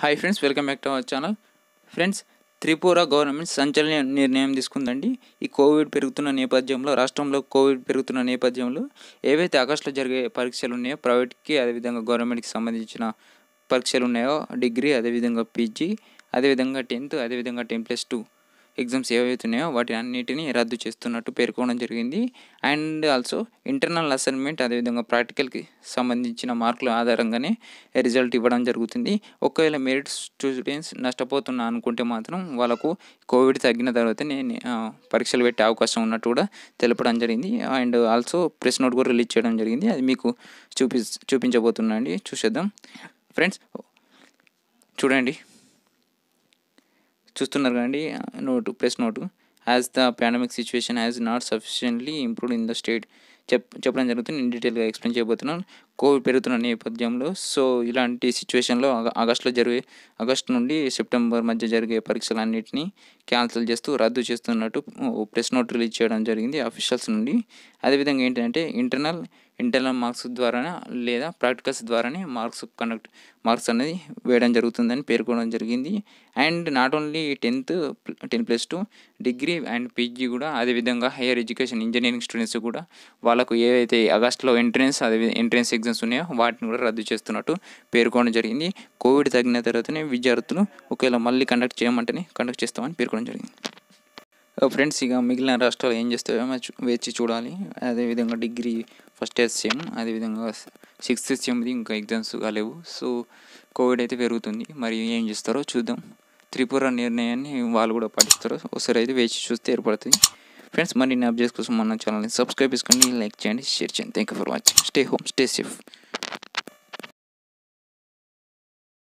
hi friends welcome back to our channel friends Tripura government సంచలన నిర్ణయం తీసుకుందండి ఈ కోవిడ్ పెరుగుతున్న నేపథ్యంలో రాష్ట్రంలో కోవిడ్ పెరుగుతున్న నేపథ్యంలో ఏవైతే ఆగస్టులో జరిగే పరీక్షలు ఉన్నాయో ప్రైవేట్కి అదేవిధంగా గవర్నమెంట్కి సంబంధించిన పరీక్షలు ఉన్నాయో డిగ్రీ అదేవిధంగా పీజీ అదేవిధంగా టెన్త్ అదేవిధంగా టెన్ ప్లస్ టూ ఎగ్జామ్స్ ఏవైతున్నాయో వాటి అన్నిటిని రద్దు చేస్తున్నట్టు పేర్కొనడం జరిగింది అండ్ ఆల్సో ఇంటర్నల్ అసైన్మెంట్ అదేవిధంగా ప్రాక్టికల్కి సంబంధించిన మార్కుల ఆధారంగానే రిజల్ట్ ఇవ్వడం జరుగుతుంది ఒకవేళ మెరిట్ స్టూడెంట్స్ నష్టపోతున్నా అనుకుంటే మాత్రం వాళ్ళకు కోవిడ్ తగ్గిన తర్వాత నేను పరీక్షలు పెట్టే అవకాశం ఉన్నట్టు కూడా తెలపడం జరిగింది అండ్ ఆల్సో ప్రెస్ నోట్ కూడా రిలీజ్ చేయడం జరిగింది అది మీకు చూపి చూపించబోతున్నాండి చూసేద్దాం ఫ్రెండ్స్ చూడండి చూస్తున్నారు కానీ note press note as the pandemic situation has not sufficiently improved in the state చెప్ చెప్పడం జరుగుతుంది నేను డీటెయిల్గా ఎక్స్ప్లెయిన్ చేయబోతున్నాను కోవిడ్ పెరుగుతున్న నేపథ్యంలో సో ఇలాంటి సిచ్యువేషన్లో ఆగస్టులో జరిగే ఆగస్టు నుండి సెప్టెంబర్ మధ్య జరిగే పరీక్షలన్నింటినీ క్యాన్సిల్ చేస్తూ రద్దు చేస్తున్నట్టు ప్రెస్ నోట్ రిలీజ్ చేయడం జరిగింది అఫీషియల్స్ నుండి అదేవిధంగా ఏంటంటే ఇంటర్నల్ ఇంటర్నల్ మార్క్స్ ద్వారా లేదా ప్రాక్టికల్స్ ద్వారానే మార్క్స్ కండక్ట్ మార్క్స్ అనేది వేయడం జరుగుతుందని పేర్కొనడం జరిగింది and not only tenth ten plus two degree and PG కూడా అదేవిధంగా హైయర్ ఎడ్యుకేషన్ ఇంజనీరింగ్ స్టూడెంట్స్ కూడా వాళ్ళకు ఏవైతే ఆగస్టులో ఎంట్రన్స్ అదే ఎంట్రన్స్ ఎగ్జామ్స్ ఉన్నాయో వాటిని కూడా రద్దు చేస్తున్నట్టు పేర్కొనడం జరిగింది కోవిడ్ తగ్గిన తర్వాతనే విద్యార్థులు ఒకవేళ మళ్ళీ కండక్ట్ చేయమంటేనే కండక్ట్ చేస్తామని పేర్కొనడం జరిగింది ఫ్రెండ్స్ oh, ఇక మిగిలిన రాష్ట్రాలు ఏం చేస్తాయో వేచి చూడాలి అదేవిధంగా డిగ్రీ ఫస్ట్ ఇయర్ సేమ్ అదేవిధంగా సిక్స్త్ సేమ్ది ఇంకా ఎగ్జామ్స్ కాలేవు సో కోవిడ్ అయితే పెరుగుతుంది మరి ఏం చేస్తారో చూద్దాం త్రిపుర నిర్ణయాన్ని వాళ్ళు కూడా పాటిస్తారో ఒకసారి అయితే వేచి చూస్తే ఏర్పడుతుంది ఫ్రెండ్స్ మరిన్ని అప్డేట్స్ కోసం మన ఛానల్ని సబ్స్క్రైబ్ చేసుకోండి లైక్ చేయండి షేర్ చేయండి thank you for watching stay home stay safe